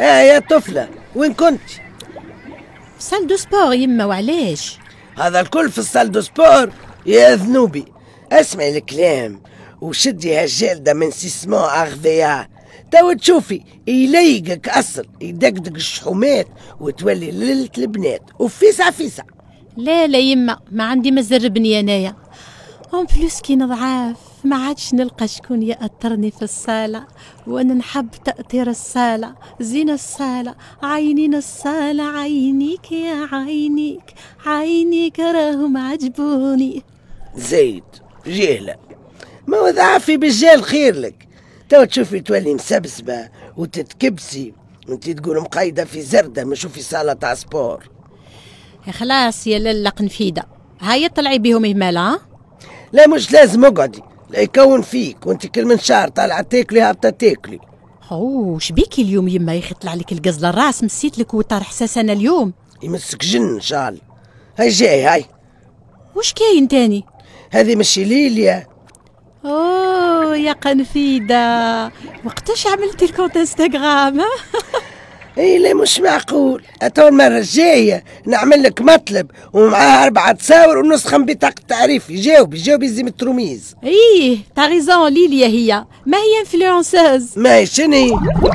آه يا طفلة وين كنت؟ في سال دو سبور يما وعلاش؟ هذا الكل في السال دو سبور يا ذنوبي اسمعي الكلام وشدي هالجلدة من سيسمون أغذية تو تشوفي يليقك أصل يدقدق الشحومات وتولي ليلة البنات وفيسع فيسع لا لا يما ما عندي مزر أنايا اون بلوس كي نضعاف ما عادش نلقى شكون يأثرني في الصالة وأنا نحب تأثير الصالة زين الصالة عينين الصالة عينيك يا عينيك عينيك راهم عجبوني زيد جهلة ما وضعفي بالجال خير لك تو تشوفي تولي مسبسبة وتتكبسي وانت تقول مقيدة في زردة ما شوفي صالة تاع سبور خلاص يا للا قنفيدة هاي طلعي بهم همالة لا مش لازم اقعدي لا يكون فيك وانت كل من شهر طالعة تاكلي هابطة تاكلي أو شبيك اليوم يما يخطلع لك القزلة الراس مسيت لك وطار حساس انا اليوم يمسك جن ان شاء الله هاي جاي هاي وش كاين تاني هذه ماشي ليليا اوه يا قنفيده وقتاش عملتي الكونت انستغرام اي لا مش معقول اتون المرة الجاية نعمل لك مطلب ومعاه أربعة تصاور ونسخة بطاقة تعريف يجاوب يجاوب يزيم الترميز ايه تاريزون ليليا هي ما هي انفلونسوز ما هي شني